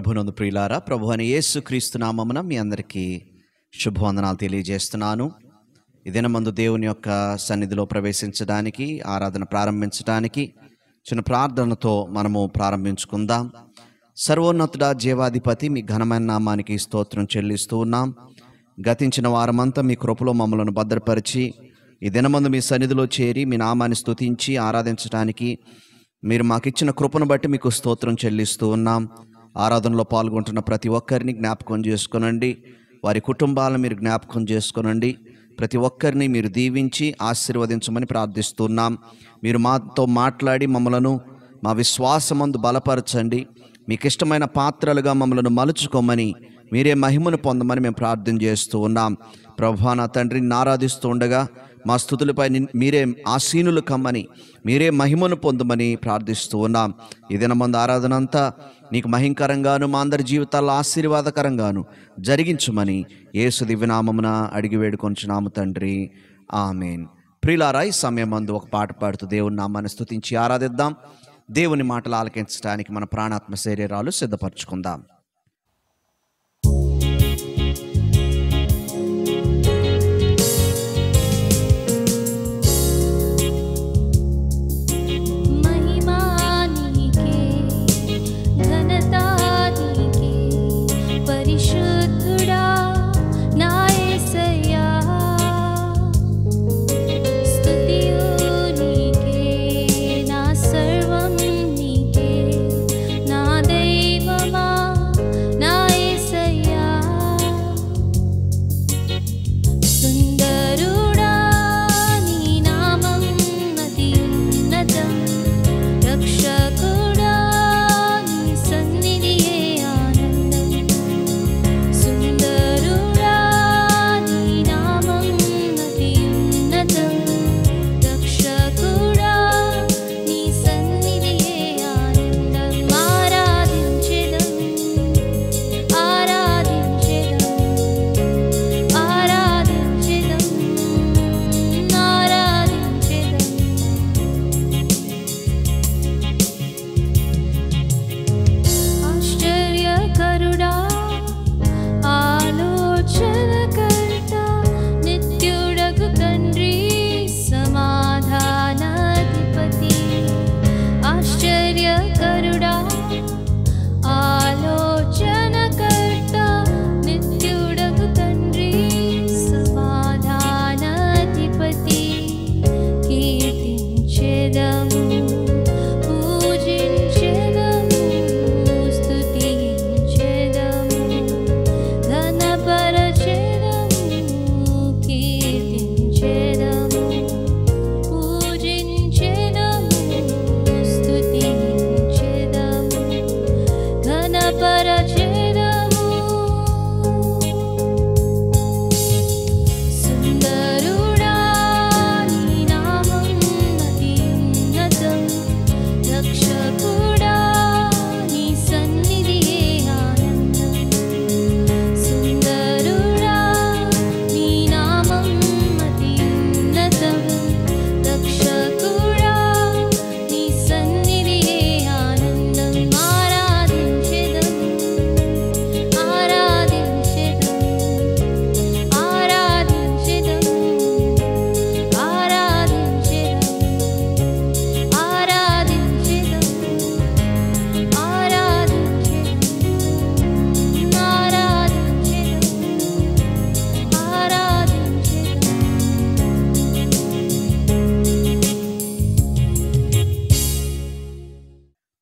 ప్రభునందు ప్రియులారా ప్రభు అని క్రీస్తు నామమున మీ అందరికీ శుభవందనాలు తెలియజేస్తున్నాను మందు దేవుని యొక్క సన్నిధిలో ప్రవేశించడానికి ఆరాధన ప్రారంభించడానికి చిన్న ప్రార్థనతో మనము ప్రారంభించుకుందాం సర్వోన్నతుడ జీవాధిపతి మీ ఘనమైన నామానికి స్తోత్రం చెల్లిస్తూ ఉన్నాం గతించిన వారమంతా మీ కృపలో మమ్మలను భద్రపరిచి ఈ దినమందు మీ సన్నిధిలో చేరి మీ నామాన్ని స్తుతించి ఆరాధించడానికి మీరు మాకిచ్చిన కృపను బట్టి మీకు స్తోత్రం చెల్లిస్తూ ఉన్నాం ఆరాధనలో పాల్గొంటున్న ప్రతి ఒక్కరిని జ్ఞాపకం చేసుకునండి వారి కుటుంబాలను మీరు జ్ఞాపకం చేసుకునండి ప్రతి ఒక్కరిని మీరు దీవించి ఆశీర్వదించమని ప్రార్థిస్తున్నాం మీరు మాతో మాట్లాడి మమ్మలను మా విశ్వాసమందు బలపరచండి మీకు ఇష్టమైన పాత్రలుగా మమ్మలను మలుచుకోమని మీరే మహిమను పొందమని మేము ప్రార్థన చేస్తూ ఉన్నాం ప్రభా నా తండ్రిని ఆరాధిస్తూ ఉండగా మా స్థుతులపై మీరే ఆసీనులు కమ్మని మీరే మహిమను పొందమని ప్రార్థిస్తూ ఉన్నాం ఏదైనా మంది ఆరాధన అంతా నీకు మహింకరంగాను మా అందరి జీవితాల్లో ఆశీర్వాదకరంగాను జరిగించమని యేసు దివ్యనామమున అడిగి నాము తండ్రి ఆమెన్ ప్రిలారా ఈ సమయం మందు ఒక పాట పాడుతూ దేవుని నామాన్ని స్థుతించి ఆరాధిద్దాం దేవుని మాటలు ఆలకించడానికి మన ప్రాణాత్మ శరీరాలు సిద్ధపరచుకుందాం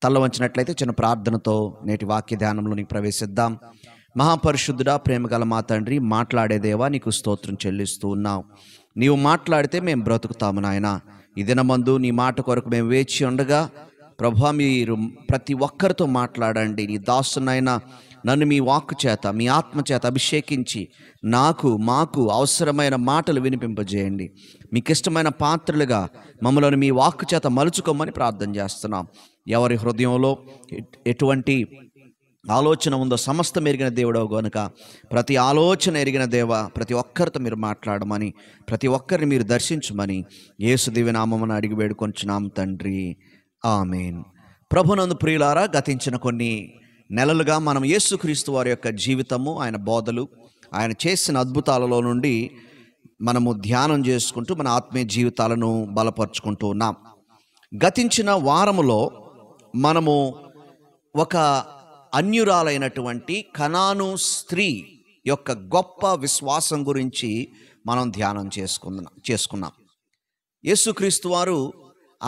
తల వంచినట్లయితే చిన్న ప్రార్థనతో నేటి వాక్య ధ్యానంలోనికి ప్రవేశిద్దాం మహాపరిశుద్ధుడా ప్రేమగల మా తండ్రి మాట్లాడేదేవా నీకు స్తోత్రం చెల్లిస్తూ ఉన్నావు నీవు మాట్లాడితే మేము బ్రతుకుతాము నాయన ఈ మందు నీ మాట కొరకు మేము వేచి ఉండగా ప్రభా మీరు ప్రతి ఒక్కరితో మాట్లాడండి నీ దాసునైనా నన్ను మీ వాక్ చేత మీ ఆత్మ చేత అభిషేకించి నాకు మాకు అవసరమైన మాటలు వినిపింపజేయండి మీకు ఇష్టమైన పాత్రలుగా మమ్మల్ని మీ వాక్కు చేత మలుచుకోమని ప్రార్థన చేస్తున్నాం ఎవరి హృదయంలో ఎటువంటి ఆలోచన ఉందో సమస్తం ఎరిగిన దేవుడవు కనుక ప్రతి ఆలోచన ఎరిగిన దేవ ప్రతి ఒక్కరితో మీరు మాట్లాడమని ప్రతి ఒక్కరిని మీరు దర్శించమని యేసు దివ్యనామని అడిగి నామ తండ్రి ఆమెన్ ప్రభునందు ప్రియులారా గతించిన కొన్ని నెలలుగా మనం యేసుక్రీస్తు వారి యొక్క జీవితము ఆయన బోధలు ఆయన చేసిన అద్భుతాలలో నుండి మనము ధ్యానం చేసుకుంటూ మన ఆత్మీయ జీవితాలను బలపరుచుకుంటూ ఉన్నాం గతించిన వారములో మనము ఒక అన్యురాలైనటువంటి కనాను స్త్రీ యొక్క గొప్ప విశ్వాసం గురించి మనం ధ్యానం చేసుకున్న చేసుకున్నాం యేసుక్రీస్తు వారు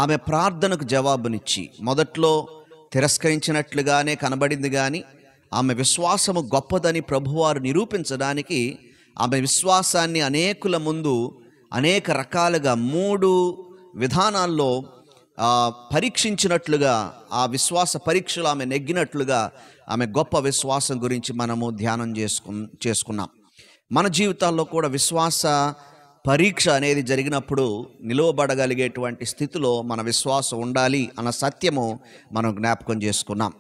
ఆమె ప్రార్థనకు జవాబునిచ్చి మొదట్లో తిరస్కరించినట్లుగానే కనబడింది కానీ ఆమె విశ్వాసము గొప్పదని ప్రభువారు నిరూపించడానికి ఆమె విశ్వాసాన్ని అనేకుల ముందు అనేక రకాలుగా మూడు విధానాల్లో పరీక్షించినట్లుగా ఆ విశ్వాస పరీక్షలు ఆమె నెగ్గినట్లుగా ఆమె గొప్ప విశ్వాసం గురించి మనము ధ్యానం చేసుకు చేసుకున్నాం మన జీవితాల్లో కూడా విశ్వాస పరీక్ష అనేది జరిగినప్పుడు నిలువబడగలిగేటువంటి స్థితిలో మన విశ్వాసం ఉండాలి అన్న సత్యము మనం జ్ఞాపకం చేసుకున్నాం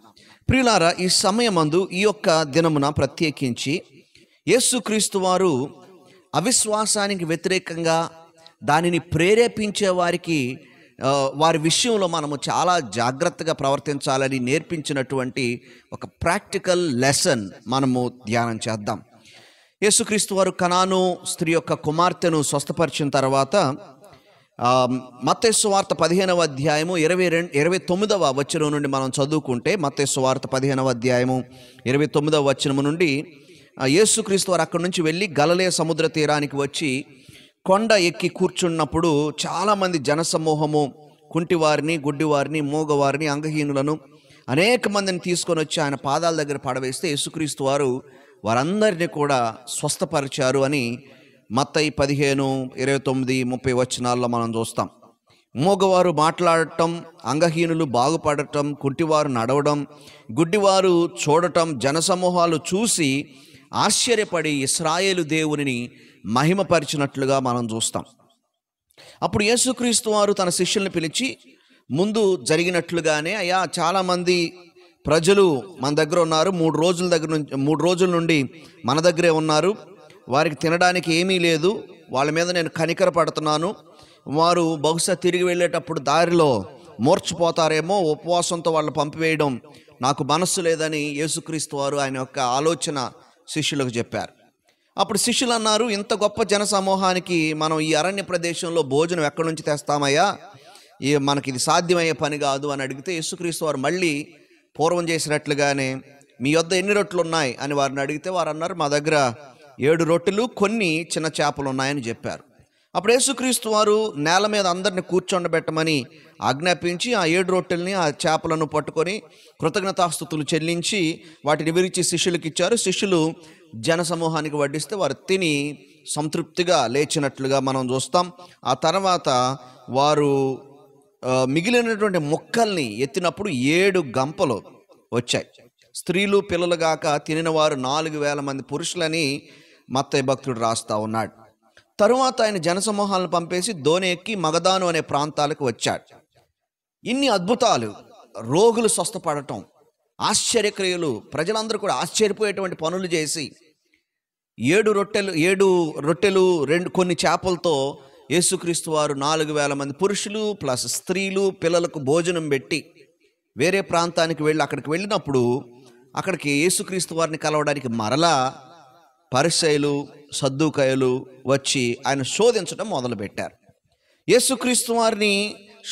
ప్రియులారా ఈ సమయమందు ఈ యొక్క దినమున ప్రత్యేకించి యేసుక్రీస్తు వారు అవిశ్వాసానికి వ్యతిరేకంగా దానిని ప్రేరేపించే వారికి వారి విషయంలో మనము చాలా జాగ్రత్తగా ప్రవర్తించాలని నేర్పించినటువంటి ఒక ప్రాక్టికల్ లెసన్ మనము ధ్యానం చేద్దాం యేసుక్రీస్తు వారు కనాను స్త్రీ యొక్క కుమార్తెను స్వస్థపరిచిన తర్వాత మత్స్సు వార్త పదిహేనవ అధ్యాయము ఇరవై రెండు ఇరవై తొమ్మిదవ వచనం నుండి మనం చదువుకుంటే మత్స్సు వార్త పదిహేనవ అధ్యాయము ఇరవై తొమ్మిదవ వచనము నుండి యేసుక్రీస్తు వారు అక్కడి నుంచి వెళ్ళి గలలే సముద్ర తీరానికి వచ్చి కొండ ఎక్కి కూర్చున్నప్పుడు చాలామంది జనసమూహము కుంటివారిని గుడ్డివారిని మూగవారిని అంగహీనులను అనేక మందిని తీసుకొని వచ్చి ఆయన పాదాల దగ్గర పడవేస్తే యేసుక్రీస్తు వారు వారందరినీ కూడా స్వస్థపరిచారు అని మత్తయి పదిహేను ఇరవై తొమ్మిది ముప్పై వచనాల్లో మనం చూస్తాం మూగవారు మాట్లాడటం అంగహీనులు బాగుపడటం కుంటివారు నడవడం గుడ్డివారు చూడటం జనసమూహాలు చూసి ఆశ్చర్యపడి ఇస్రాయేలు దేవునిని మహిమపరిచినట్లుగా మనం చూస్తాం అప్పుడు యేసుక్రీస్తు వారు తన శిష్యుల్ని పిలిచి ముందు జరిగినట్లుగానే అయ్యా చాలామంది ప్రజలు మన దగ్గర ఉన్నారు మూడు రోజుల దగ్గర నుంచి మూడు రోజుల నుండి మన దగ్గరే ఉన్నారు వారికి తినడానికి ఏమీ లేదు వాళ్ళ మీద నేను కనికర పడుతున్నాను వారు బహుశా తిరిగి వెళ్ళేటప్పుడు దారిలో మోర్చిపోతారేమో ఉపవాసంతో వాళ్ళు పంపివేయడం నాకు మనస్సు లేదని యేసుక్రీస్తు వారు ఆయన యొక్క ఆలోచన శిష్యులకు చెప్పారు అప్పుడు శిష్యులు అన్నారు ఇంత గొప్ప జన సమూహానికి మనం ఈ అరణ్య ప్రదేశంలో భోజనం ఎక్కడి నుంచి తెస్తామయ్యా ఈ మనకి ఇది సాధ్యమయ్యే పని కాదు అని అడిగితే యేసుక్రీస్తు వారు మళ్ళీ పూర్వం చేసినట్లుగానే మీ వద్ద ఎన్ని రొట్టెలు ఉన్నాయి అని వారిని అడిగితే వారు అన్నారు మా దగ్గర ఏడు రొట్టెలు కొన్ని చిన్న చేపలు ఉన్నాయని చెప్పారు అప్పుడు యేసుక్రీస్తు వారు నేల మీద అందరిని కూర్చోండబెట్టమని ఆజ్ఞాపించి ఆ ఏడు రొట్టెల్ని ఆ చేపలను పట్టుకొని కృతజ్ఞతాస్థుతులు చెల్లించి వాటిని విరిచి శిష్యులకు ఇచ్చారు శిష్యులు జనసమూహానికి వడ్డిస్తే వారు తిని సంతృప్తిగా లేచినట్లుగా మనం చూస్తాం ఆ తర్వాత వారు మిగిలినటువంటి మొక్కల్ని ఎత్తినప్పుడు ఏడు గంపలు వచ్చాయి స్త్రీలు పిల్లలుగాక తినిన వారు నాలుగు వేల మంది పురుషులని మత్తయ్య భక్తుడు రాస్తా ఉన్నాడు తరువాత ఆయన జనసమూహాలను పంపేసి ధోని ఎక్కి మగదాను అనే ప్రాంతాలకు వచ్చాడు ఇన్ని అద్భుతాలు రోగులు స్వస్థపడటం ఆశ్చర్యక్రియలు ప్రజలందరూ కూడా ఆశ్చర్యపోయేటువంటి పనులు చేసి ఏడు రొట్టెలు ఏడు రొట్టెలు రెండు కొన్ని చేపలతో యేసుక్రీస్తు వారు నాలుగు వేల మంది పురుషులు ప్లస్ స్త్రీలు పిల్లలకు భోజనం పెట్టి వేరే ప్రాంతానికి వెళ్ళి అక్కడికి వెళ్ళినప్పుడు అక్కడికి యేసుక్రీస్తు వారిని కలవడానికి మరలా పరిశైలు సద్దుకాయలు వచ్చి ఆయన శోధించడం మొదలుపెట్టారు యేసుక్రీస్తు వారిని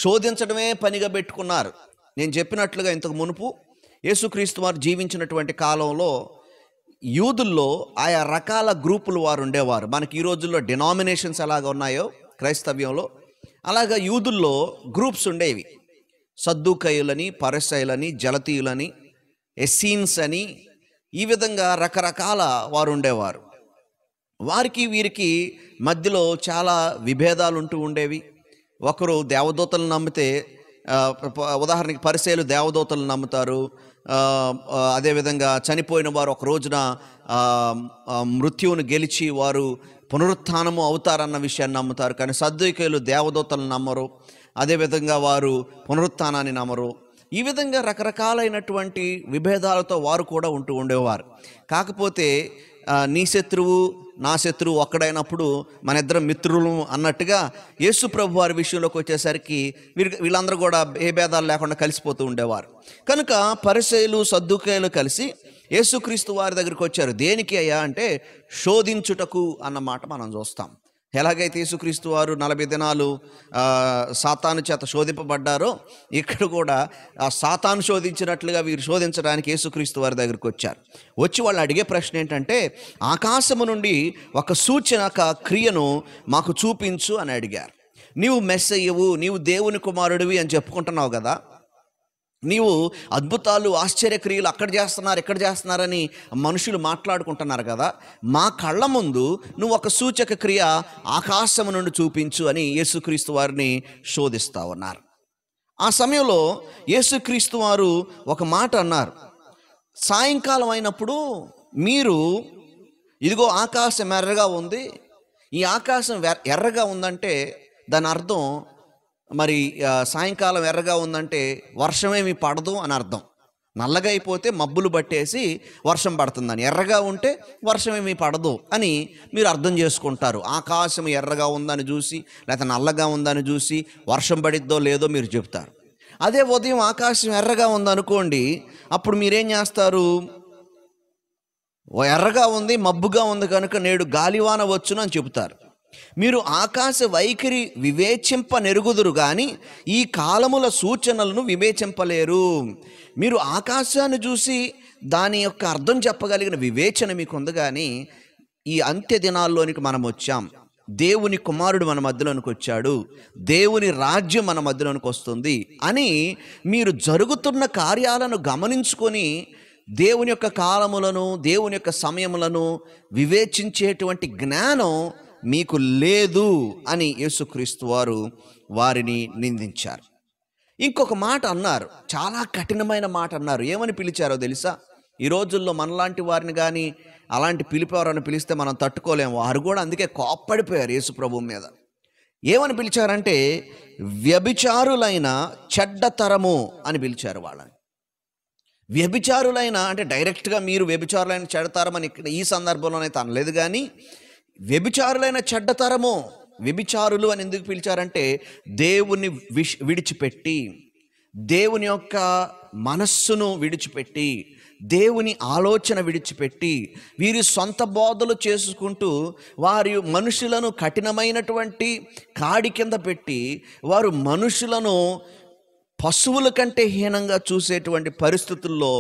శోధించడమే పనిగా పెట్టుకున్నారు నేను చెప్పినట్లుగా ఇంతకు మునుపు యేసుక్రీస్తు వారు జీవించినటువంటి కాలంలో యూదుల్లో ఆయా రకాల గ్రూపులు వారు ఉండేవారు మనకి ఈ రోజుల్లో డినామినేషన్స్ ఎలాగ ఉన్నాయో క్రైస్తవ్యంలో అలాగ యూదుల్లో గ్రూప్స్ ఉండేవి సద్దుకయులని పరసయులని జలతీయులని ఎస్సీన్స్ అని ఈ విధంగా రకరకాల వారు ఉండేవారు వారికి వీరికి మధ్యలో చాలా విభేదాలు ఉంటూ ఉండేవి ఒకరు దేవదూతలను నమ్మితే ఉదాహరణకి పరిశీలు దేవదూతలను నమ్ముతారు అదేవిధంగా చనిపోయిన వారు ఒక రోజున మృత్యువును గెలిచి వారు పునరుత్నము అవుతారన్న విషయాన్ని నమ్ముతారు కానీ సద్దుకైలు దేవదూతలను నమ్మరు అదేవిధంగా వారు పునరుత్నాన్ని నమ్మరు ఈ విధంగా రకరకాలైనటువంటి విభేదాలతో వారు కూడా ఉంటూ ఉండేవారు కాకపోతే నీ శత్రువు నా శత్రువు ఒక్కడైనప్పుడు మన ఇద్దరం మిత్రులు అన్నట్టుగా యేసు ప్రభు వారి విషయంలోకి వచ్చేసరికి వీరి వీళ్ళందరూ కూడా ఏ భేదాలు లేకుండా కలిసిపోతూ ఉండేవారు కనుక పరిశైలు సర్దుకాయలు కలిసి యేసుక్రీస్తు వారి దగ్గరికి వచ్చారు దేనికి అయ్యా అంటే శోధించుటకు అన్నమాట మనం చూస్తాం ఎలాగైతే యేసుక్రీస్తు వారు నలభై దినాలు సాతాను చేత శోధింపబడ్డారో ఇక్కడ కూడా ఆ సాతాను శోధించినట్లుగా వీరు శోధించడానికి యేసుక్రీస్తు వారి దగ్గరికి వచ్చారు వచ్చి వాళ్ళు అడిగే ప్రశ్న ఏంటంటే ఆకాశము నుండి ఒక సూచన క్రియను మాకు చూపించు అని అడిగారు నీవు మెస్ అయ్యవు నీవు దేవుని కుమారుడివి అని చెప్పుకుంటున్నావు కదా నీవు అద్భుతాలు ఆశ్చర్యక్రియలు అక్కడ చేస్తున్నారు ఎక్కడ చేస్తున్నారని మనుషులు మాట్లాడుకుంటున్నారు కదా మా కళ్ళ ముందు నువ్వు ఒక సూచక క్రియ ఆకాశము నుండి చూపించు అని యేసుక్రీస్తు వారిని శోధిస్తూ ఉన్నారు ఆ సమయంలో యేసుక్రీస్తు వారు ఒక మాట అన్నారు సాయంకాలం అయినప్పుడు మీరు ఇదిగో ఆకాశం ఎర్రగా ఉంది ఈ ఆకాశం ఎర్రగా ఉందంటే దాని అర్థం మరి సాయంకాలం ఎర్రగా ఉందంటే వర్షమేమి పడదు అని అర్థం నల్లగా అయిపోతే మబ్బులు పట్టేసి వర్షం పడుతుందని ఎర్రగా ఉంటే వర్షమేమి పడదు అని మీరు అర్థం చేసుకుంటారు ఆకాశం ఎర్రగా ఉందని చూసి లేకపోతే నల్లగా ఉందని చూసి వర్షం పడిద్దో లేదో మీరు చెప్తారు అదే ఉదయం ఆకాశం ఎర్రగా ఉందనుకోండి అప్పుడు మీరేం చేస్తారు ఎర్రగా ఉంది మబ్బుగా ఉంది కనుక నేడు గాలివాన వచ్చునని చెబుతారు మీరు ఆకాశ వైఖరి వివేచింప నెరుగుదురు కానీ ఈ కాలముల సూచనలను వివేచింపలేరు మీరు ఆకాశాన్ని చూసి దాని యొక్క అర్థం చెప్పగలిగిన వివేచన మీకు ఉంది కానీ ఈ అంత్య దినాల్లోనికి మనం వచ్చాం దేవుని కుమారుడు మన మధ్యలోనికి వచ్చాడు దేవుని రాజ్యం మన మధ్యలోనికి వస్తుంది అని మీరు జరుగుతున్న కార్యాలను గమనించుకొని దేవుని యొక్క కాలములను దేవుని యొక్క సమయములను వివేచించేటువంటి జ్ఞానం మీకు లేదు అని యేసుక్రీస్తు వారు వారిని నిందించారు ఇంకొక మాట అన్నారు చాలా కఠినమైన మాట అన్నారు ఏమని పిలిచారో తెలుసా ఈ రోజుల్లో మనలాంటి వారిని కానీ అలాంటి పిలిపేవారని పిలిస్తే మనం తట్టుకోలేము వారు కూడా అందుకే కోప్పడిపోయారు యేసు ప్రభు మీద ఏమని పిలిచారంటే వ్యభిచారులైన చెడ్డతరము అని పిలిచారు వాళ్ళని వ్యభిచారులైన అంటే డైరెక్ట్గా మీరు వ్యభిచారులైన చెడతారమని ఇక్కడ ఈ సందర్భంలోనైతే అనలేదు కానీ వ్యభిచారులైన చెడ్డతరము వ్యభిచారులు అని ఎందుకు పిలిచారంటే దేవుని విష్ విడిచిపెట్టి దేవుని యొక్క మనస్సును విడిచిపెట్టి దేవుని ఆలోచన విడిచిపెట్టి వీరి సొంత బోధలు చేసుకుంటూ వారి మనుషులను కఠినమైనటువంటి కాడి కింద పెట్టి వారు మనుషులను పశువుల కంటే హీనంగా చూసేటువంటి పరిస్థితుల్లో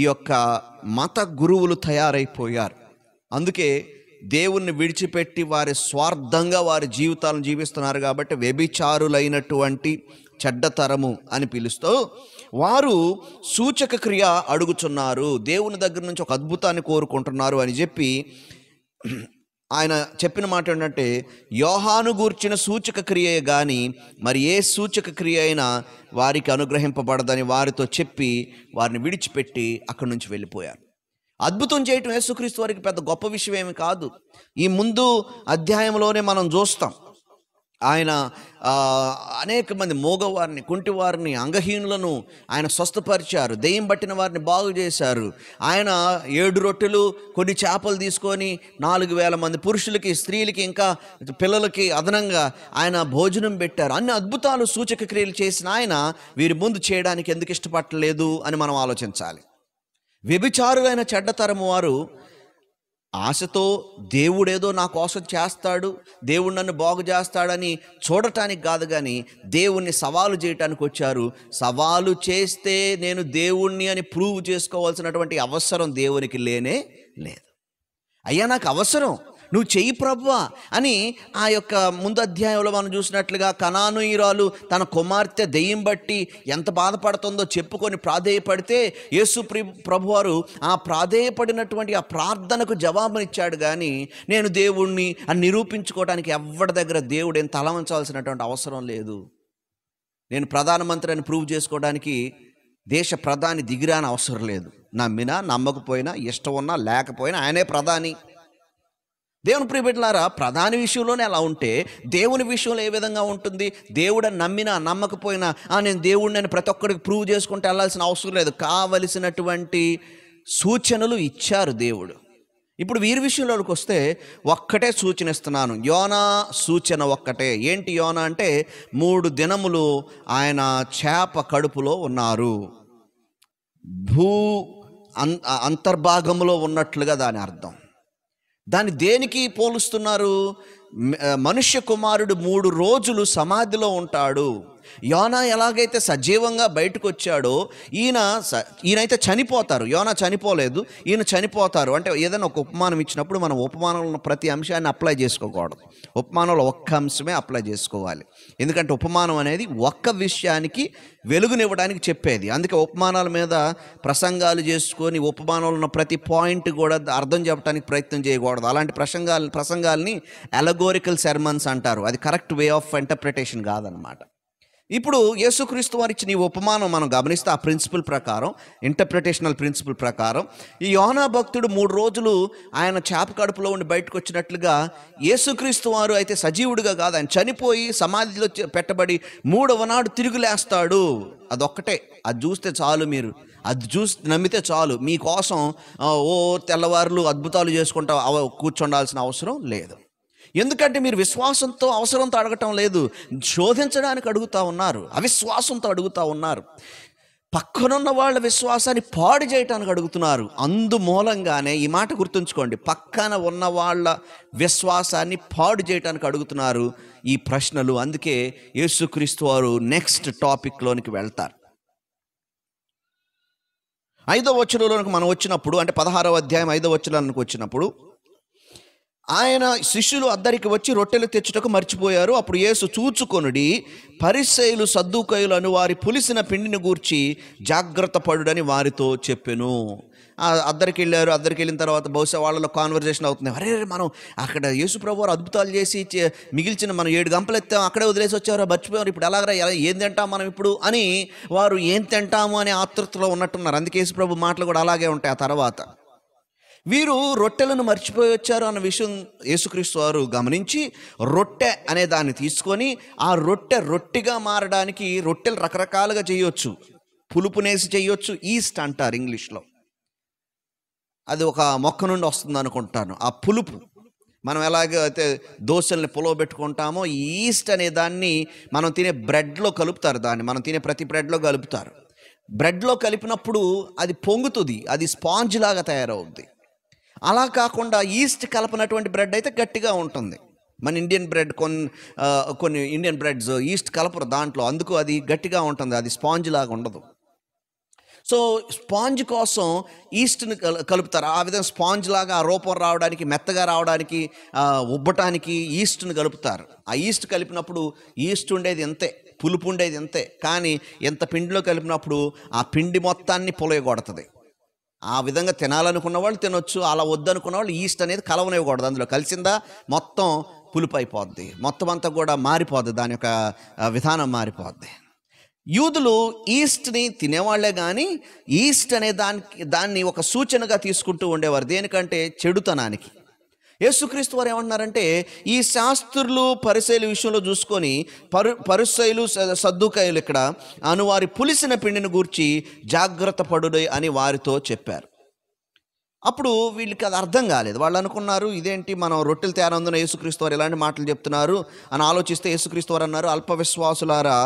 ఈ యొక్క మత గురువులు తయారైపోయారు అందుకే దేవుణ్ణి విడిచిపెట్టి వారి స్వార్థంగా వారి జీవితాలను జీవిస్తున్నారు కాబట్టి వ్యభిచారులైనటువంటి చెడ్డతరము అని పిలుస్తూ వారు సూచక క్రియ అడుగుచున్నారు దేవుని దగ్గర నుంచి ఒక అద్భుతాన్ని కోరుకుంటున్నారు అని చెప్పి ఆయన చెప్పిన మాట ఏంటంటే యోహాను గూర్చిన సూచక క్రియే కానీ మరి ఏ సూచక క్రియ అయినా వారికి అనుగ్రహింపబడదని వారితో చెప్పి వారిని విడిచిపెట్టి అక్కడి నుంచి వెళ్ళిపోయారు అద్భుతం చేయటం యేసుక్రీస్తు వారికి పెద్ద గొప్ప విషయం ఏమి కాదు ఈ ముందు అధ్యాయంలోనే మనం చూస్తాం ఆయన అనేక మంది మూగవారిని కుంటివారిని అంగహీనులను ఆయన స్వస్థపరిచారు దెయ్యం పట్టిన వారిని బాగు చేశారు ఆయన ఏడు రొట్టెలు కొన్ని చేపలు తీసుకొని నాలుగు వేల మంది పురుషులకి స్త్రీలకి ఇంకా పిల్లలకి అదనంగా ఆయన భోజనం పెట్టారు అన్ని అద్భుతాలు సూచక క్రియలు చేసిన ఆయన వీరి ముందు చేయడానికి ఎందుకు ఇష్టపడలేదు అని మనం ఆలోచించాలి వ్యభిచారులైన చెడ్డతరము వారు ఆశతో దేవుడేదో నా కోసం చేస్తాడు దేవుడు నన్ను బాగు చేస్తాడని చూడటానికి కాదు కానీ దేవుణ్ణి సవాలు చేయటానికి వచ్చారు సవాలు చేస్తే నేను దేవుణ్ణి అని ప్రూవ్ చేసుకోవాల్సినటువంటి అవసరం దేవునికి లేనే లేదు అయ్యా నాకు అవసరం నువ్వు చెయ్యి ప్రవ్వా అని ఆ యొక్క ముందు అధ్యాయంలో మనం చూసినట్లుగా కణానుయురాలు తన కుమార్తె దెయ్యం బట్టి ఎంత బాధపడుతుందో చెప్పుకొని ప్రాధేయపడితే యేసు ప్రభువారు ఆ ప్రాధేయపడినటువంటి ఆ ప్రార్థనకు జవాబునిచ్చాడు కానీ నేను దేవుణ్ణి అని నిరూపించుకోవడానికి ఎవరి దగ్గర దేవుడు ఏం తలవంచాల్సినటువంటి అవసరం లేదు నేను ప్రధానమంత్రి అని ప్రూవ్ చేసుకోవడానికి దేశ ప్రధాని దిగిరాని అవసరం లేదు నమ్మినా నమ్మకపోయినా ఇష్టం ఉన్నా లేకపోయినా ఆయనే ప్రధాని దేవుని ప్రియబిడ్డలారా ప్రధాని విషయంలోనే అలా ఉంటే దేవుని విషయంలో ఏ విధంగా ఉంటుంది దేవుడు నమ్మినా నమ్మకపోయినా నేను దేవుడిని నేను ప్రతి ఒక్కరికి ప్రూవ్ చేసుకుంటే వెళ్ళాల్సిన అవసరం లేదు కావలసినటువంటి సూచనలు ఇచ్చారు దేవుడు ఇప్పుడు వీరి విషయంలోకి వస్తే ఒక్కటే సూచన ఇస్తున్నాను యోనా సూచన ఒక్కటే ఏంటి యోనా అంటే మూడు దినములు ఆయన చేప కడుపులో ఉన్నారు భూ అంతర్భాగంలో ఉన్నట్లుగా దాని అర్థం దాన్ని దేనికి పోలుస్తున్నారు మనుష్య కుమారుడు మూడు రోజులు సమాధిలో ఉంటాడు యోనా ఎలాగైతే సజీవంగా బయటకు వచ్చాడో ఈయన ఈయనైతే చనిపోతారు యోనా చనిపోలేదు ఈయన చనిపోతారు అంటే ఏదైనా ఒక ఉపమానం ఇచ్చినప్పుడు మనం ఉపమానంలో ప్రతి అంశాన్ని అప్లై చేసుకోకూడదు ఉపమానంలో ఒక్క అంశమే అప్లై చేసుకోవాలి ఎందుకంటే ఉపమానం అనేది ఒక్క విషయానికి వెలుగునివ్వడానికి చెప్పేది అందుకే ఉపమానాల మీద ప్రసంగాలు చేసుకొని ఉపమానంలో ఉన్న ప్రతి పాయింట్ కూడా అర్థం చెప్పడానికి ప్రయత్నం చేయకూడదు అలాంటి ప్రసంగాలు ప్రసంగాల్ని అలగోరికల్ సెర్మన్స్ అంటారు అది కరెక్ట్ వే ఆఫ్ ఇంటర్ప్రిటేషన్ కాదనమాట ఇప్పుడు యేసుక్రీస్తు వారు ఇచ్చిన ఈ ఉపమానం మనం గమనిస్తే ఆ ప్రిన్సిపల్ ప్రకారం ఇంటర్ప్రిటేషనల్ ప్రిన్సిపల్ ప్రకారం ఈ యోహనా భక్తుడు మూడు రోజులు ఆయన చేప కడుపులో ఉండి బయటకు వచ్చినట్లుగా యేసుక్రీస్తు వారు అయితే సజీవుడిగా కాదు ఆయన చనిపోయి సమాధిలో పెట్టబడి మూడవ నాడు తిరుగులేస్తాడు అదొక్కటే అది చూస్తే చాలు మీరు అది చూసి నమ్మితే చాలు మీకోసం ఓ తెల్లవారులు అద్భుతాలు చేసుకుంటా కూర్చుండాల్సిన అవసరం లేదు ఎందుకంటే మీరు విశ్వాసంతో అవసరంతో అడగటం లేదు శోధించడానికి అడుగుతూ ఉన్నారు అవిశ్వాసంతో అడుగుతూ ఉన్నారు పక్కనున్న వాళ్ళ విశ్వాసాన్ని పాడు చేయటానికి అడుగుతున్నారు అందుమూలంగానే ఈ మాట గుర్తుంచుకోండి పక్కన ఉన్న వాళ్ళ విశ్వాసాన్ని పాడు చేయటానికి అడుగుతున్నారు ఈ ప్రశ్నలు అందుకే యేసుక్రీస్తు వారు నెక్స్ట్ టాపిక్లోనికి వెళ్తారు ఐదో వచనంలోనికి మనం వచ్చినప్పుడు అంటే పదహారవ అధ్యాయం ఐదో వచనానికి వచ్చినప్పుడు ఆయన శిష్యులు అద్దరికి వచ్చి రొట్టెలు తెచ్చుటకు మర్చిపోయారు అప్పుడు యేసు చూచుకొనుడి పరిశైలు సద్దుకయులు అని వారి పులిసిన పిండిని గూర్చి జాగ్రత్త పడుడని వారితో చెప్పెను అద్దరికి వెళ్ళారు అద్దరికి వెళ్ళిన తర్వాత బహుశా వాళ్ళలో కాన్వర్జేషన్ అవుతుంది అరే మనం అక్కడ యేసు ప్రభు అద్భుతాలు చేసి మిగిల్చిన మనం ఏడు గంపలు ఎత్తాం అక్కడే వదిలేసి వచ్చారు మర్చిపోయారు ఇప్పుడు ఎలాగరా ఏం తింటాం మనం ఇప్పుడు అని వారు ఏం తింటాము అనే ఆతృతలో ఉన్నట్టున్నారు అందుకే యేసు ప్రభు మాటలు కూడా అలాగే ఉంటాయి ఆ తర్వాత వీరు రొట్టెలను మర్చిపోయి వచ్చారు అన్న విషయం యేసుక్రీస్తు వారు గమనించి రొట్టె అనే దాన్ని తీసుకొని ఆ రొట్టె రొట్టెగా మారడానికి రొట్టెలు రకరకాలుగా చేయొచ్చు పులుపునేసి చేయొచ్చు ఈస్ట్ అంటారు ఇంగ్లీష్లో అది ఒక మొక్క నుండి వస్తుంది అనుకుంటాను ఆ పులుపు మనం ఎలాగ అయితే దోశల్ని పులవబెట్టుకుంటామో ఈస్ట్ అనే దాన్ని మనం తినే బ్రెడ్లో కలుపుతారు దాన్ని మనం తినే ప్రతి బ్రెడ్లో కలుపుతారు బ్రెడ్లో కలిపినప్పుడు అది పొంగుతుంది అది స్పాంజ్ లాగా తయారవుద్ది అలా కాకుండా ఈస్ట్ కలపనటువంటి బ్రెడ్ అయితే గట్టిగా ఉంటుంది మన ఇండియన్ బ్రెడ్ కొన్ని కొన్ని ఇండియన్ బ్రెడ్స్ ఈస్ట్ కలపరు దాంట్లో అందుకు అది గట్టిగా ఉంటుంది అది స్పాంజ్ లాగా ఉండదు సో స్పాంజ్ కోసం ఈస్ట్ని కలుపుతారు ఆ విధంగా స్పాంజ్ లాగా ఆ రూపం రావడానికి మెత్తగా రావడానికి ఉబ్బటానికి ఈస్ట్ని కలుపుతారు ఆ ఈస్ట్ కలిపినప్పుడు ఈస్ట్ ఉండేది అంతే పులుపు ఉండేది అంతే కానీ ఎంత పిండిలో కలిపినప్పుడు ఆ పిండి మొత్తాన్ని పొలగొడుతుంది ఆ విధంగా తినాలనుకున్న వాళ్ళు తినొచ్చు అలా వద్దనుకున్న వాళ్ళు ఈస్ట్ అనేది కలవనివ్వకూడదు అందులో కలిసిందా మొత్తం పులుపు అయిపోద్ది మొత్తం అంతా కూడా మారిపోద్ది దాని యొక్క విధానం మారిపోద్ది యూదులు ఈస్ట్ని తినేవాళ్లే కానీ ఈస్ట్ అనే దానికి దాన్ని ఒక సూచనగా తీసుకుంటూ ఉండేవారు దేనికంటే చెడుతనానికి యేసుక్రీస్తు వారు ఏమంటున్నారంటే ఈ శాస్త్రులు పరిశైలు విషయంలో చూసుకొని పరు పరిశైలు సద్దుకాయలు ఇక్కడ అను వారి పులిసిన పిండిని గూర్చి జాగ్రత్త పడుడే అని వారితో చెప్పారు అప్పుడు వీళ్ళకి అది అర్థం కాలేదు వాళ్ళు అనుకున్నారు ఇదేంటి మనం రొట్టెలు తేనందున యేసుక్రీస్తు వారు ఎలాంటి మాటలు చెప్తున్నారు అని ఆలోచిస్తే యేసుక్రీస్తు వారు అన్నారు అల్ప విశ్వాసులారా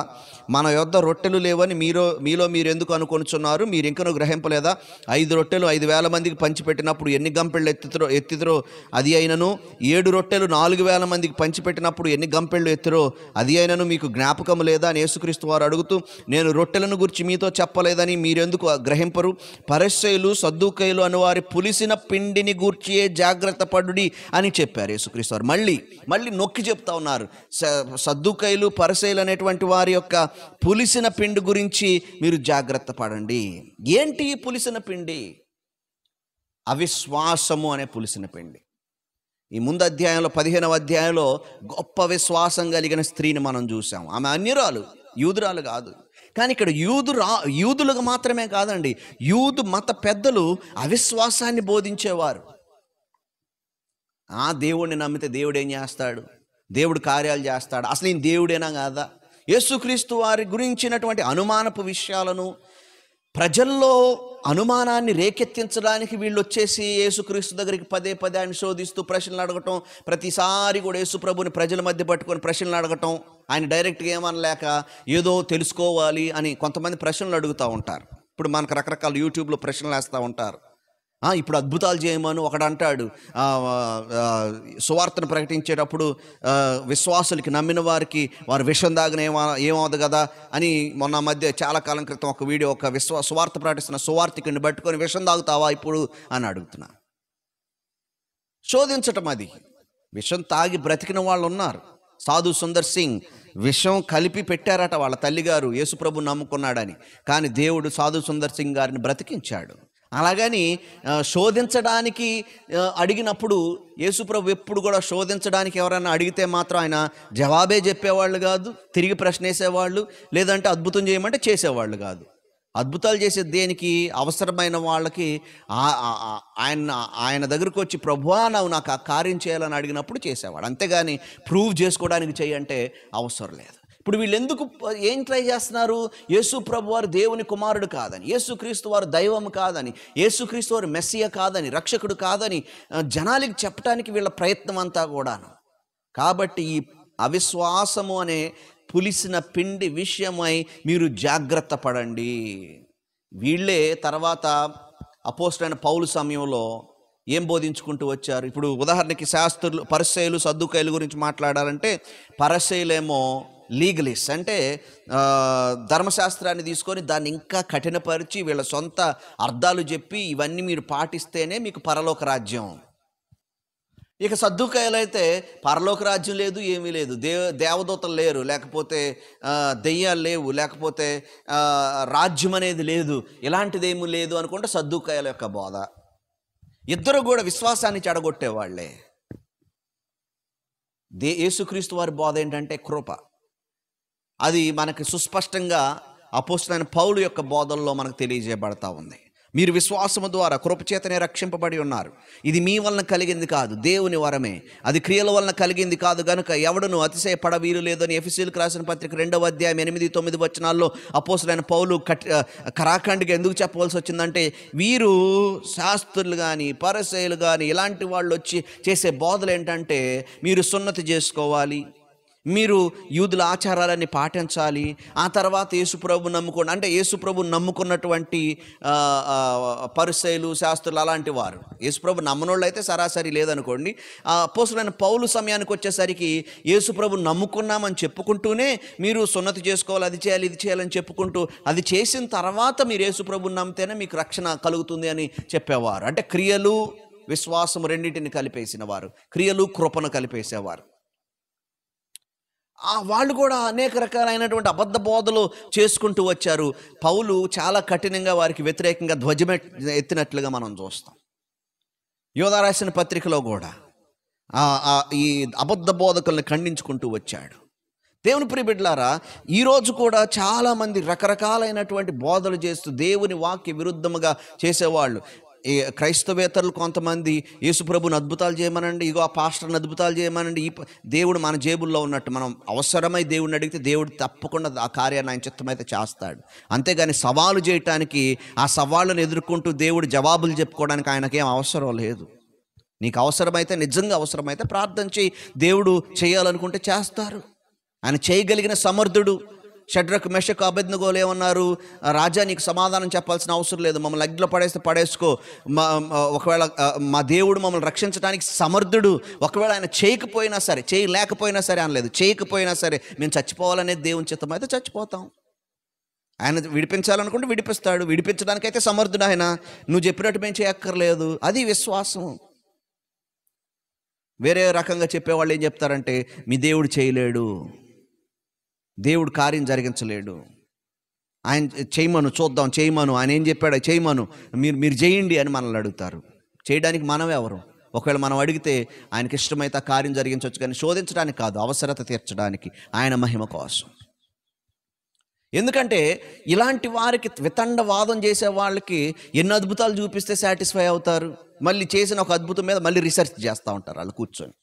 మన యొద్ రొట్టెలు లేవని మీరు మీలో మీరు ఎందుకు అనుకొనిచున్నారు మీరు ఇంకనూ గ్రహింపలేదా ఐదు రొట్టెలు ఐదు వేల మందికి పంచిపెట్టినప్పుడు ఎన్ని గంపెళ్ళు ఎత్తితరో ఎత్తిదరో అది అయినను ఏడు రొట్టెలు నాలుగు వేల మందికి పంచిపెట్టినప్పుడు ఎన్ని గంపెళ్ళు ఎత్తురో అది అయినను మీకు జ్ఞాపకం లేదా అని యేసుక్రీస్తు వారు అడుగుతూ నేను రొట్టెలను గురించి మీతో చెప్పలేదని మీరెందుకు గ్రహింపరు పరిశ్రయులు సద్దుకైలు అని వారి పులి పులిసిన పిండిని గూర్చియే జాగ్రత్త పడుడి అని చెప్పారు యేసుక్రీస్తు వారు మళ్ళీ మళ్ళీ నొక్కి చెప్తా ఉన్నారు సద్దుకైలు పరసైలు అనేటువంటి వారి యొక్క పులిసిన పిండి గురించి మీరు జాగ్రత్త పడండి ఏంటి ఈ పులిసిన పిండి అవిశ్వాసము అనే పులిసిన పిండి ఈ ముందు అధ్యాయంలో పదిహేనవ అధ్యాయంలో గొప్ప విశ్వాసం కలిగిన స్త్రీని మనం చూసాం ఆమె అన్యురాలు యూదురాలు కాదు కానీ ఇక్కడ యూదు రా యూదులకు మాత్రమే కాదండి యూదు మత పెద్దలు అవిశ్వాసాన్ని బోధించేవారు ఆ దేవుడిని నమ్మితే దేవుడు ఏం చేస్తాడు దేవుడు కార్యాలు చేస్తాడు అసలు నేను దేవుడేనా కాదా యేసుక్రీస్తు వారి గురించినటువంటి అనుమానపు విషయాలను ప్రజల్లో అనుమానాన్ని రేకెత్తించడానికి వీళ్ళు వచ్చేసి యేసుక్రీస్తు దగ్గరికి పదే పదే ఆయన శోధిస్తూ ప్రశ్నలు అడగటం ప్రతిసారి కూడా యేసుప్రభుని ప్రజల మధ్య పట్టుకొని ప్రశ్నలు అడగటం ఆయన డైరెక్ట్గా ఏమనలేక ఏదో తెలుసుకోవాలి అని కొంతమంది ప్రశ్నలు అడుగుతూ ఉంటారు ఇప్పుడు మనకు రకరకాల యూట్యూబ్లో ప్రశ్నలు వేస్తూ ఉంటారు ఇప్పుడు అద్భుతాలు చేయమను అంటాడు సువార్తను ప్రకటించేటప్పుడు విశ్వాసులకి నమ్మిన వారికి వారు విషం దాగిన ఏమా ఏమవుతుంది కదా అని మొన్న మధ్య చాలా కాలం క్రితం ఒక వీడియో ఒక విశ్వ సువార్త ప్రకటిస్తున్న సువార్థికుని పట్టుకొని విషం తాగుతావా ఇప్పుడు అని అడుగుతున్నా శోధించటం అది విషం తాగి బ్రతికిన వాళ్ళు ఉన్నారు సాధు సుందర్ సింగ్ విషం కలిపి పెట్టారట వాళ్ళ తల్లిగారు యేసుప్రభు నమ్ముకున్నాడని కానీ దేవుడు సాధు సుందర్ సింగ్ గారిని బ్రతికించాడు అలాగని శోధించడానికి అడిగినప్పుడు యేసుప్రభు ఎప్పుడు కూడా శోధించడానికి ఎవరైనా అడిగితే మాత్రం ఆయన జవాబే చెప్పేవాళ్ళు కాదు తిరిగి ప్రశ్న వేసేవాళ్ళు లేదంటే అద్భుతం చేయమంటే చేసేవాళ్ళు కాదు అద్భుతాలు చేసే దేనికి అవసరమైన వాళ్ళకి ఆయన ఆయన దగ్గరకు వచ్చి ప్రభువా నువ్వు నాకు ఆ కార్యం చేయాలని అడిగినప్పుడు చేసేవాడు అంతేగాని ప్రూవ్ చేసుకోవడానికి చేయంటే అవసరం లేదు ఇప్పుడు వీళ్ళు ఎందుకు ఏం ట్రై చేస్తున్నారు యేసు ప్రభు వారు దేవుని కుమారుడు కాదని యేసుక్రీస్తు వారు దైవం కాదని యేసుక్రీస్తు వారు మెస్సియ కాదని రక్షకుడు కాదని జనాలకి చెప్పడానికి వీళ్ళ ప్రయత్నం అంతా కూడాను కాబట్టి ఈ అవిశ్వాసము అనే పులిసిన పిండి విషయమై మీరు జాగ్రత్త పడండి వీళ్ళే తర్వాత అపోస్టైన పౌలు సమయంలో ఏం బోధించుకుంటూ వచ్చారు ఇప్పుడు ఉదాహరణకి శాస్త్రులు పరిశైలు సర్దుకాయలు గురించి మాట్లాడాలంటే పరశైలేమో లీగలిస్ అంటే ధర్మశాస్త్రాన్ని తీసుకొని దాన్ని ఇంకా కఠినపరిచి వీళ్ళ సొంత అర్థాలు చెప్పి ఇవన్నీ మీరు పాటిస్తేనే మీకు పరలోక రాజ్యం ఇక సర్దుకాయలైతే పరలోక రాజ్యం లేదు ఏమీ లేదు దేవ దేవదూతలు లేరు లేకపోతే దెయ్యాలు లేవు లేకపోతే రాజ్యం అనేది లేదు ఇలాంటిదేమీ లేదు అనుకుంటే సర్దుకాయల యొక్క బోధ ఇద్దరు కూడా విశ్వాసాన్ని చెడగొట్టేవాళ్లే దే యేసుక్రీస్తు వారి బోధ ఏంటంటే కృప అది మనకి సుస్పష్టంగా అపోస్తులైన పౌలు యొక్క బోధల్లో మనకు తెలియజేయబడతా ఉంది మీరు విశ్వాసము ద్వారా కృపచేతనే రక్షింపబడి ఉన్నారు ఇది మీ వలన కలిగింది కాదు దేవుని వరమే అది క్రియల వలన కలిగింది కాదు కనుక ఎవడను అతిశయపడ వీలు లేదని ఎఫ్సీలకు రాసిన పత్రిక రెండవ అధ్యాయం ఎనిమిది తొమ్మిది వచనాల్లో అపోసులైన పౌలు కట్ కరాఖండ్కి ఎందుకు చెప్పవలసి వచ్చిందంటే వీరు శాస్త్రులు కానీ పరశయులు కానీ ఇలాంటి వాళ్ళు వచ్చి చేసే బోధలు ఏంటంటే మీరు సున్నతి చేసుకోవాలి మీరు యూదుల ఆచారాలన్నీ పాటించాలి ఆ తర్వాత యేసుప్రభు నమ్ముకోండి అంటే యేసుప్రభు నమ్ముకున్నటువంటి పరిశైలు శాస్త్రులు అలాంటి వారు యేసుప్రభు నమ్మనోళ్ళు అయితే సరాసరి లేదనుకోండి పోసులైన పౌలు సమయానికి వచ్చేసరికి యేసుప్రభు నమ్ముకున్నామని చెప్పుకుంటూనే మీరు సున్నతి చేసుకోవాలి అది చేయాలి ఇది చేయాలని చెప్పుకుంటూ అది చేసిన తర్వాత మీరు యేసుప్రభు నమ్మితేనే మీకు రక్షణ కలుగుతుంది అని చెప్పేవారు అంటే క్రియలు విశ్వాసం రెండింటిని కలిపేసిన వారు క్రియలు కృపను కలిపేసేవారు వాళ్ళు కూడా అనేక రకాలైనటువంటి అబద్ధ బోధలు చేసుకుంటూ వచ్చారు పౌలు చాలా కఠినంగా వారికి వ్యతిరేకంగా ధ్వజమె ఎత్తినట్లుగా మనం చూస్తాం యోధా రాసిన పత్రికలో కూడా ఈ అబద్ధ బోధకులను ఖండించుకుంటూ వచ్చాడు దేవుని ప్రియబిడ్లారా ఈరోజు కూడా చాలామంది రకరకాలైనటువంటి బోధలు చేస్తూ దేవుని వాక్య విరుద్ధముగా చేసేవాళ్ళు ఈ క్రైస్తవేతరులు కొంతమంది ప్రభుని అద్భుతాలు చేయమనండి ఇగో ఆ పాస్టర్ని అద్భుతాలు చేయమనండి ఈ దేవుడు మన జేబుల్లో ఉన్నట్టు మనం అవసరమై దేవుడిని అడిగితే దేవుడు తప్పకుండా ఆ కార్యాన్ని ఆయన చిత్తమైతే చేస్తాడు అంతేగాని సవాలు చేయటానికి ఆ సవాళ్ళను ఎదుర్కొంటూ దేవుడు జవాబులు చెప్పుకోవడానికి ఆయనకేం అవసరం లేదు నీకు అవసరమైతే నిజంగా అవసరమైతే ప్రార్థన చేయి దేవుడు చేయాలనుకుంటే చేస్తారు ఆయన చేయగలిగిన సమర్థుడు షడ్రక్ మెషకు అభిజ్ఞగోలు ఏమన్నారు రాజా నీకు సమాధానం చెప్పాల్సిన అవసరం లేదు మమ్మల్ని అగ్గిలో పడేస్తే పడేసుకో మా ఒకవేళ మా దేవుడు మమ్మల్ని రక్షించడానికి సమర్థుడు ఒకవేళ ఆయన చేయకపోయినా సరే చేయలేకపోయినా సరే అనలేదు చేయకపోయినా సరే మేము చచ్చిపోవాలనేది దేవుని చిత్తం అయితే చచ్చిపోతాం ఆయన విడిపించాలనుకుంటే విడిపిస్తాడు విడిపించడానికైతే సమర్థుడు ఆయన నువ్వు చెప్పినట్టు మేము చేయక్కర్లేదు అది విశ్వాసం వేరే రకంగా చెప్పేవాళ్ళు ఏం చెప్తారంటే మీ దేవుడు చేయలేడు దేవుడు కార్యం జరిగించలేడు ఆయన చేయమను చూద్దాం చేయమను ఆయన ఏం చెప్పాడు చేయమను మీరు మీరు చేయండి అని మనల్ని అడుగుతారు చేయడానికి మనం ఎవరు ఒకవేళ మనం అడిగితే ఆయనకి ఇష్టమైతే కార్యం జరిగించవచ్చు కానీ శోధించడానికి కాదు అవసరత తీర్చడానికి ఆయన మహిమ కోసం ఎందుకంటే ఇలాంటి వారికి వితండ వాదం చేసే వాళ్ళకి ఎన్ని అద్భుతాలు చూపిస్తే సాటిస్ఫై అవుతారు మళ్ళీ చేసిన ఒక అద్భుతం మీద మళ్ళీ రీసెర్చ్ చేస్తూ ఉంటారు వాళ్ళు కూర్చొని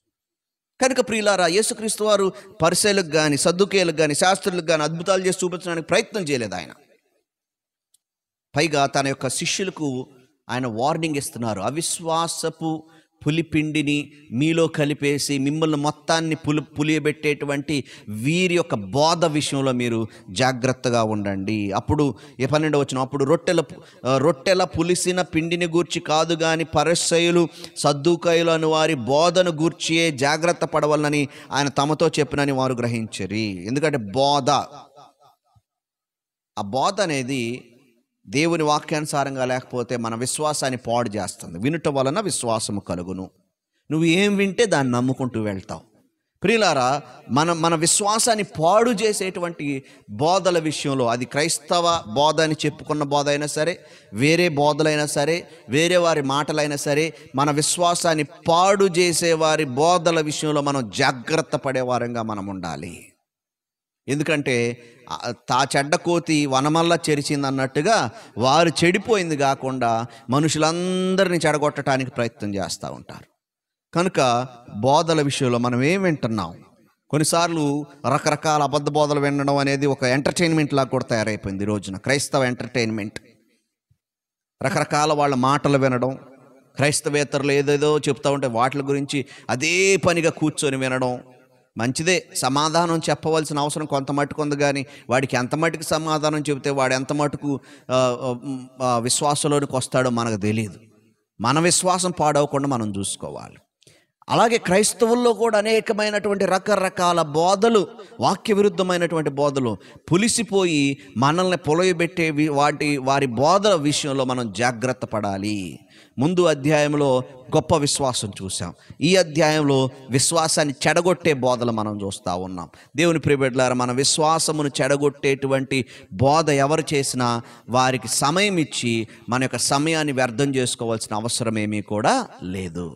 కనుక ప్రియులారా యేసుక్రీస్తు వారు పరిశైలకు కానీ సర్దుకేలకు కానీ శాస్త్రులకు కానీ అద్భుతాలు చేసి చూపించడానికి ప్రయత్నం చేయలేదు ఆయన పైగా తన యొక్క శిష్యులకు ఆయన వార్నింగ్ ఇస్తున్నారు అవిశ్వాసపు పులిపిండిని మీలో కలిపేసి మిమ్మల్ని మొత్తాన్ని పులి పులియబెట్టేటువంటి వీరి యొక్క బోధ విషయంలో మీరు జాగ్రత్తగా ఉండండి అప్పుడు ఏ పన్నెండు వచ్చిన అప్పుడు రొట్టెల రొట్టెల పులిసిన పిండిని గూర్చి కాదు కానీ పరస్సయులు సద్దుకాయులు అని వారి బోధను గూర్చియే జాగ్రత్త పడవలనని ఆయన తమతో చెప్పినని వారు గ్రహించరి ఎందుకంటే బోధ ఆ బోధ అనేది దేవుని వాక్యానుసారంగా లేకపోతే మన విశ్వాసాన్ని పాడు చేస్తుంది వినుట వలన విశ్వాసము కలుగును నువ్వు ఏం వింటే దాన్ని నమ్ముకుంటూ వెళ్తావు ప్రియులారా మన మన విశ్వాసాన్ని పాడు చేసేటువంటి బోధల విషయంలో అది క్రైస్తవ బోధ అని చెప్పుకున్న బోధ అయినా సరే వేరే బోధలైనా సరే వేరే వారి మాటలైనా సరే మన విశ్వాసాన్ని పాడు చేసేవారి బోధల విషయంలో మనం జాగ్రత్త పడేవారంగా మనం ఉండాలి ఎందుకంటే తా చెడ్డ కోతి వనమల్లా చెరిచింది అన్నట్టుగా వారు చెడిపోయింది కాకుండా మనుషులందరినీ చెడగొట్టడానికి ప్రయత్నం చేస్తూ ఉంటారు కనుక బోధల విషయంలో మనం ఏం వింటున్నాం కొన్నిసార్లు రకరకాల అబద్ధ బోధలు వినడం అనేది ఒక ఎంటర్టైన్మెంట్ లాగా కూడా తయారైపోయింది ఈ రోజున క్రైస్తవ ఎంటర్టైన్మెంట్ రకరకాల వాళ్ళ మాటలు వినడం క్రైస్తవేతరులు ఏదేదో చెప్తూ ఉంటే వాటి గురించి అదే పనిగా కూర్చొని వినడం మంచిదే సమాధానం చెప్పవలసిన అవసరం కొంత మటుకు ఉంది కానీ వాడికి ఎంత మటుకు సమాధానం చెబితే వాడు ఎంత మటుకు విశ్వాసంలోనికి వస్తాడో మనకు తెలియదు మన విశ్వాసం పాడవకుండా మనం చూసుకోవాలి అలాగే క్రైస్తవుల్లో కూడా అనేకమైనటువంటి రకరకాల బోధలు వాక్య విరుద్ధమైనటువంటి బోధలు పులిసిపోయి మనల్ని పొలయబెట్టే వాటి వారి బోధల విషయంలో మనం జాగ్రత్త పడాలి ముందు అధ్యాయంలో గొప్ప విశ్వాసం చూసాం ఈ అధ్యాయంలో విశ్వాసాన్ని చెడగొట్టే బోధలు మనం చూస్తూ ఉన్నాం దేవుని ప్రియబిడ్లారా మన విశ్వాసమును చెడగొట్టేటువంటి బోధ ఎవరు చేసినా వారికి సమయం ఇచ్చి మన యొక్క సమయాన్ని వ్యర్థం చేసుకోవాల్సిన అవసరమేమీ కూడా లేదు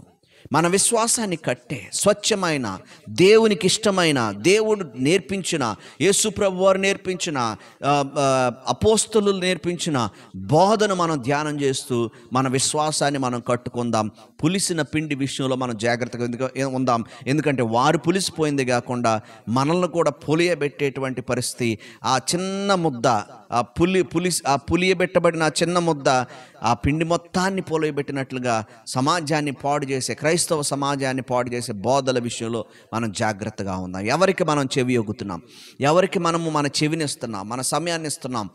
మన విశ్వాసాన్ని కట్టే స్వచ్ఛమైన దేవునికి ఇష్టమైన దేవుడు నేర్పించిన ప్రభు వారు నేర్పించిన అపోస్తులు నేర్పించిన బోధను మనం ధ్యానం చేస్తూ మన విశ్వాసాన్ని మనం కట్టుకుందాం పులిసిన పిండి విషయంలో మనం జాగ్రత్తగా ఉందాం ఎందుకంటే వారు పులిసిపోయింది కాకుండా మనల్ని కూడా పులియబెట్టేటువంటి పరిస్థితి ఆ చిన్న ముద్ద ఆ పులి పులి ఆ పులియబెట్టబడిన చిన్న ముద్ద ఆ పిండి మొత్తాన్ని పులియబెట్టినట్లుగా సమాజాన్ని పాడు చేసే క్రైస్ క్రైస్తవ సమాజాన్ని పాడు చేసే బోధల విషయంలో మనం జాగ్రత్తగా ఉందాం ఎవరికి మనం చెవి ఒగ్గుతున్నాం ఎవరికి మనము మన చెవినిస్తున్నాం మన సమయాన్ని ఇస్తున్నాం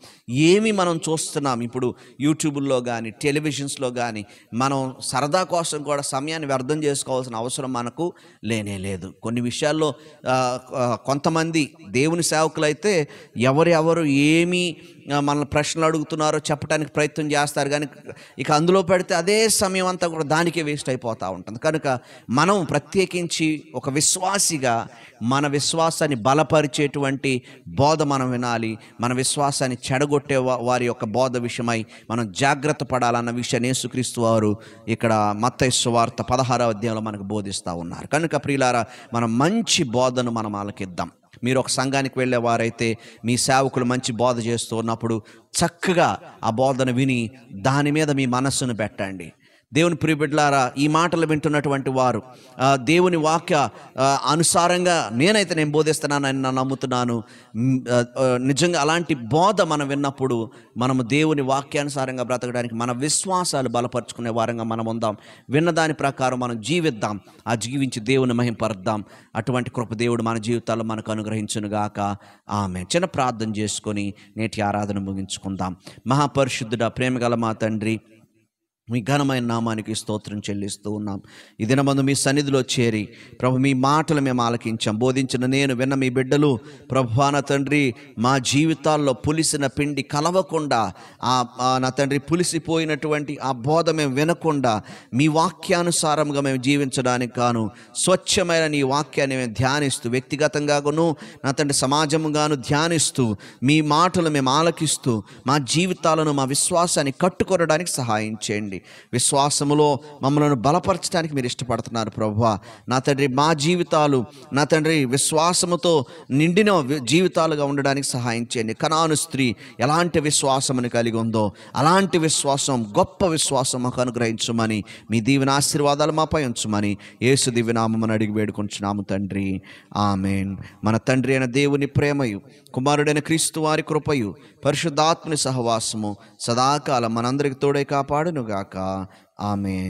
ఏమి మనం చూస్తున్నాం ఇప్పుడు యూట్యూబ్లో కానీ టెలివిజన్స్లో కానీ మనం సరదా కోసం కూడా సమయాన్ని వ్యర్థం చేసుకోవాల్సిన అవసరం మనకు లేనే లేదు కొన్ని విషయాల్లో కొంతమంది దేవుని సేవకులైతే ఎవరెవరు ఏమీ మనల్ని ప్రశ్నలు అడుగుతున్నారో చెప్పడానికి ప్రయత్నం చేస్తారు కానీ ఇక అందులో పెడితే అదే సమయం అంతా కూడా దానికే వేస్ట్ అయిపోతూ ఉంటుంది కనుక మనం ప్రత్యేకించి ఒక విశ్వాసిగా మన విశ్వాసాన్ని బలపరిచేటువంటి బోధ మనం వినాలి మన విశ్వాసాన్ని చెడగొట్టే వారి యొక్క బోధ విషయమై మనం జాగ్రత్త పడాలన్న విషయాన్ని యేసుక్రీస్తు వారు ఇక్కడ మత్తైస్సు వార్త పదహారవ అధ్యాయంలో మనకు బోధిస్తూ ఉన్నారు కనుక ప్రియులారా మనం మంచి బోధను మనం ఇద్దాం మీరు ఒక సంఘానికి వెళ్ళేవారైతే మీ సేవకులు మంచి బోధ చేస్తూ ఉన్నప్పుడు చక్కగా ఆ బోధన విని దాని మీద మీ మనస్సును పెట్టండి దేవుని ప్రియబిడ్డలారా ఈ మాటలు వింటున్నటువంటి వారు దేవుని వాక్య అనుసారంగా నేనైతే నేను బోధిస్తున్నానని నన్ను నమ్ముతున్నాను నిజంగా అలాంటి బోధ మనం విన్నప్పుడు మనము దేవుని వాక్యానుసారంగా బ్రతకడానికి మన విశ్వాసాలు బలపరుచుకునే వారంగా మనం ఉందాం విన్నదాని ప్రకారం మనం జీవిద్దాం ఆ జీవించి దేవుని మహింపరుద్దాం అటువంటి కృప దేవుడు మన జీవితాల్లో మనకు అనుగ్రహించునుగాక ఆమె చిన్న ప్రార్థన చేసుకొని నేటి ఆరాధన ముగించుకుందాం మహాపరిశుద్ధుడ ప్రేమగల మా తండ్రి మీ ఘనమైన నామానికి స్తోత్రం చెల్లిస్తూ ఉన్నాం ఈ దినమందు మీ సన్నిధిలో చేరి ప్రభు మీ మాటలు మేము ఆలకించాం బోధించిన నేను విన్న మీ బిడ్డలు నా తండ్రి మా జీవితాల్లో పులిసిన పిండి కలవకుండా ఆ నా తండ్రి పులిసిపోయినటువంటి ఆ బోధ మేము వినకుండా మీ వాక్యానుసారంగా మేము జీవించడానికి గాను స్వచ్ఛమైన నీ వాక్యాన్ని మేము ధ్యానిస్తూ వ్యక్తిగతంగాను నా తండ్రి సమాజముగాను ధ్యానిస్తూ మీ మాటలు మేము ఆలకిస్తూ మా జీవితాలను మా విశ్వాసాన్ని కట్టుకొనడానికి సహాయం చేయండి చేయండి విశ్వాసములో మమ్మల్ని బలపరచడానికి మీరు ఇష్టపడుతున్నారు ప్రభు నా తండ్రి మా జీవితాలు నా తండ్రి విశ్వాసముతో నిండిన జీవితాలుగా ఉండడానికి సహాయం చేయండి కనాను స్త్రీ ఎలాంటి విశ్వాసమును కలిగి ఉందో అలాంటి విశ్వాసం గొప్ప విశ్వాసం మాకు అనుగ్రహించమని మీ దీవెన ఆశీర్వాదాలు మాపై ఉంచమని యేసు దివ్యనామని అడిగి వేడుకుంటున్నాము తండ్రి ఆమెన్ మన తండ్రి అయిన దేవుని ప్రేమయు కుమారుడైన క్రీస్తు వారి కృపయు పరిశుద్ధాత్మని సహవాసము సదాకాలం మనందరికి తోడే కాపాడునుగాక ఆమె